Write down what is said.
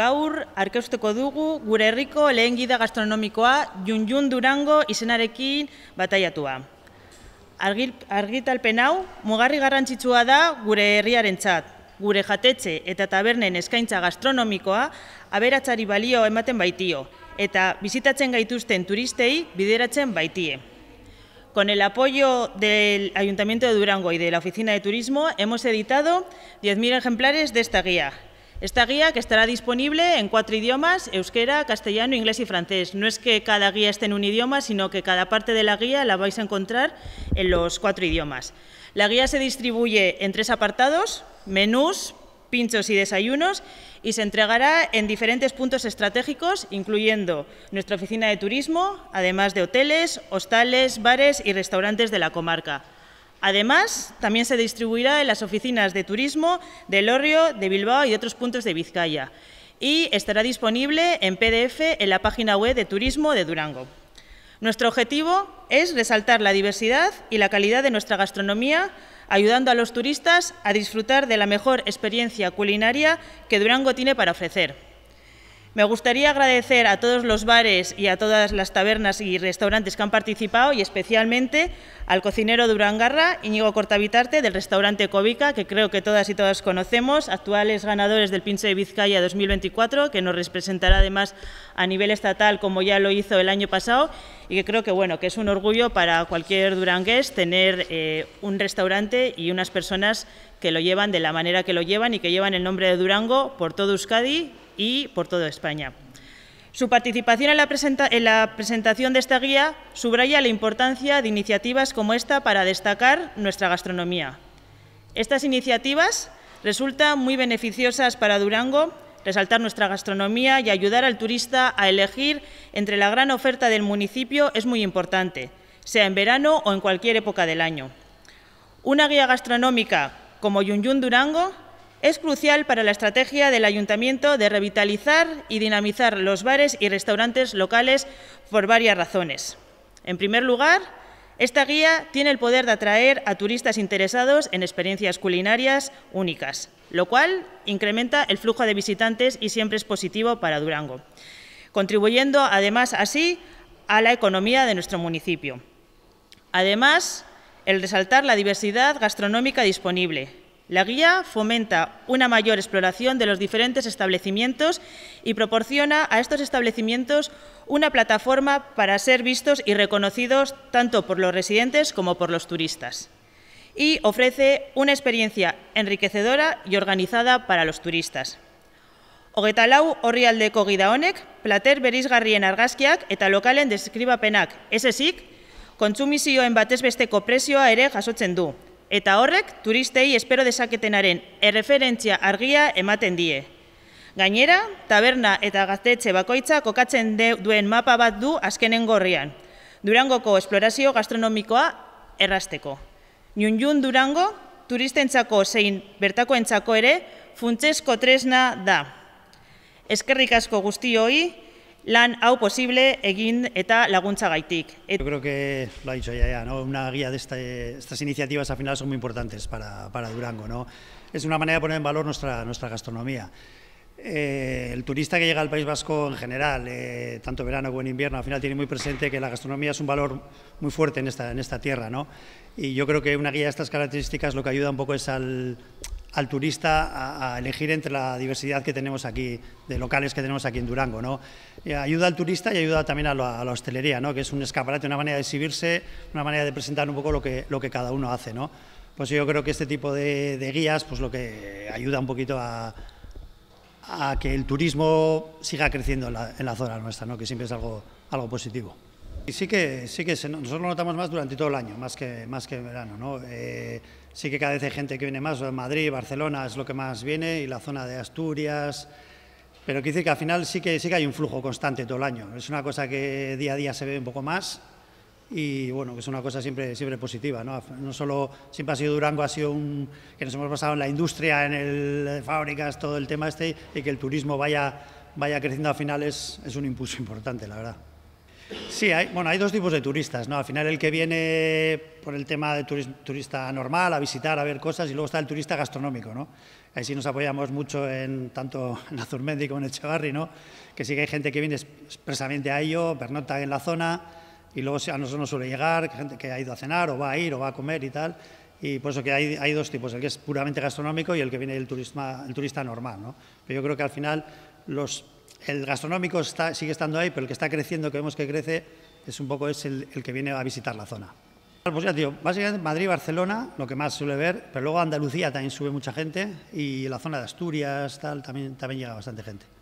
Gaur, arkeusteko dugu, gure herriko lehen gida gastronomikoa Junjun Durango izenarekin bataiatua. Argitalpen hau, mugarri garrantzitsua da gure herriaren txat, gure jatetxe eta tabernen eskaintza gastronomikoa aberatzari balio ematen baitio eta bizitatzen gaituzten turistei bideratzen baitie. Con el apoyo del Ayuntamiento de Durango y de la Oficina de Turismo hemos editado 10.000 ejemplares de esta guía, Esta guía, que estará disponible en cuatro idiomas, euskera, castellano, inglés y francés. No es que cada guía esté en un idioma, sino que cada parte de la guía la vais a encontrar en los cuatro idiomas. La guía se distribuye en tres apartados, menús, pinchos y desayunos, y se entregará en diferentes puntos estratégicos, incluyendo nuestra oficina de turismo, además de hoteles, hostales, bares y restaurantes de la comarca. Además, también se distribuirá en las oficinas de turismo de Lorrio, de Bilbao y otros puntos de Vizcaya. Y estará disponible en PDF en la página web de Turismo de Durango. Nuestro objetivo es resaltar la diversidad y la calidad de nuestra gastronomía, ayudando a los turistas a disfrutar de la mejor experiencia culinaria que Durango tiene para ofrecer. Me gustaría agradecer a todos los bares y a todas las tabernas y restaurantes que han participado y especialmente al cocinero Durangarra, Íñigo Cortavitarte, del restaurante Covica, que creo que todas y todas conocemos, actuales ganadores del Pinche de Vizcaya 2024, que nos representará además a nivel estatal como ya lo hizo el año pasado y que creo que, bueno, que es un orgullo para cualquier durangués tener eh, un restaurante y unas personas que lo llevan de la manera que lo llevan y que llevan el nombre de Durango por todo Euskadi y por toda España. Su participación en la, presentación de esta guía subraya la importancia de iniciativas como esta para destacar nuestra gastronomía. Estas iniciativas resultan muy beneficiosas para Durango resaltar nuestra gastronomía y ayudar al turista a elegir entre la gran oferta del municipio es muy importante, sea en verano o en cualquier época del año. Una guía gastronómica como Yunyun Durango es crucial para la estrategia del ayuntamiento de revitalizar y dinamizar los bares y restaurantes locales por varias razones. En primer lugar, esta guía tiene el poder de atraer a turistas interesados en experiencias culinarias únicas, lo cual incrementa el flujo de visitantes y siempre es positivo para Durango, contribuyendo además así a la economía de nuestro municipio. Además, el resaltar la diversidad gastronómica disponible, la guía fomenta una mayor exploración de los diferentes establecimientos y proporciona a estos establecimientos una plataforma para ser vistos y reconocidos tanto por los residentes como por los turistas. Y ofrece una experiencia enriquecedora y organizada para los turistas. plater argazkiak eta lokalen deskribapenak, batez besteko presioa ere jasotzen du, eta horrek turistei espero dezaketenaren erreferentzia argia ematen die. Gainera, taberna eta gaztetxe bakoitza kokatzen duen mapa bat du azkenen gorrian. Durangoko esplorazio gastronomikoa errasteko. Nyunjun Durango turistentzako zein bertakoentzako ere funtsezko tresna da. Eskerrik asko guztioi lan hau posible egin eta laguntzagaitik. Yo creo que lo ha dicho ya, ya ¿no? una guía de este, estas iniciativas al final son muy importantes para, para, Durango. ¿no? Es una manera de poner en valor nuestra, nuestra gastronomía. Eh, el turista que llega al País Vasco en general, eh, tanto verano como en invierno, al final tiene muy presente que la gastronomía es un valor muy fuerte en esta, en esta tierra. ¿no? Y yo creo que una guía de estas características lo que ayuda un poco es al, al turista a, elegir entre la diversidad que tenemos aquí, de locales que tenemos aquí en Durango. ¿no? Eh, ayuda al turista y ayuda también a la, hostelería, ¿no? que es un escaparate, una manera de exhibirse, una manera de presentar un poco lo que, lo que cada uno hace. ¿no? Pues yo creo que este tipo de, guías pues lo que ayuda un poquito a, a que el turismo siga creciendo en la, zona nuestra, ¿no? que siempre es algo, algo positivo. Y sí que, sí que nosotros lo notamos más durante todo el año, más que, más que en verano. ¿no? Eh, sí que cada vez hay gente que viene más, Madrid, Barcelona es lo que más viene y la zona de Asturias. Pero que decir que al final sí que, sí que hay un flujo constante todo el año. Es una cosa que día a día se ve un poco más y bueno, que es una cosa siempre, siempre positiva. ¿no? solo siempre ha sido Durango, ha sido un, que nos hemos basado en la industria, en el, fábricas, todo el tema este y que el turismo vaya, vaya creciendo al final es, es un impulso importante, la verdad. Sí, hay, bueno, hay dos tipos de turistas, ¿no? Al final el que viene por el tema de turista normal, a visitar, a ver cosas, y luego está el turista gastronómico, ¿no? Ahí sí nos apoyamos mucho en tanto en Azurmendi como en Echevarri, ¿no? Que sí que hay gente que viene expresamente a ello, pernota en la zona, y luego a nosotros nos suele llegar, gente que ha ido a cenar, o va a ir, o va a comer y tal, y por eso que hay, dos tipos, el que es puramente gastronómico y el que viene el el turista normal, ¿no? Pero yo creo que al final los el gastronómico sigue estando ahí, pero el que está creciendo, que vemos que crece, es un poco es el, que viene a visitar la zona. Pues ya, tío, básicamente Madrid, Barcelona, lo que más suele ver, pero luego Andalucía también sube mucha gente y la zona de Asturias, tal, también, también llega bastante gente.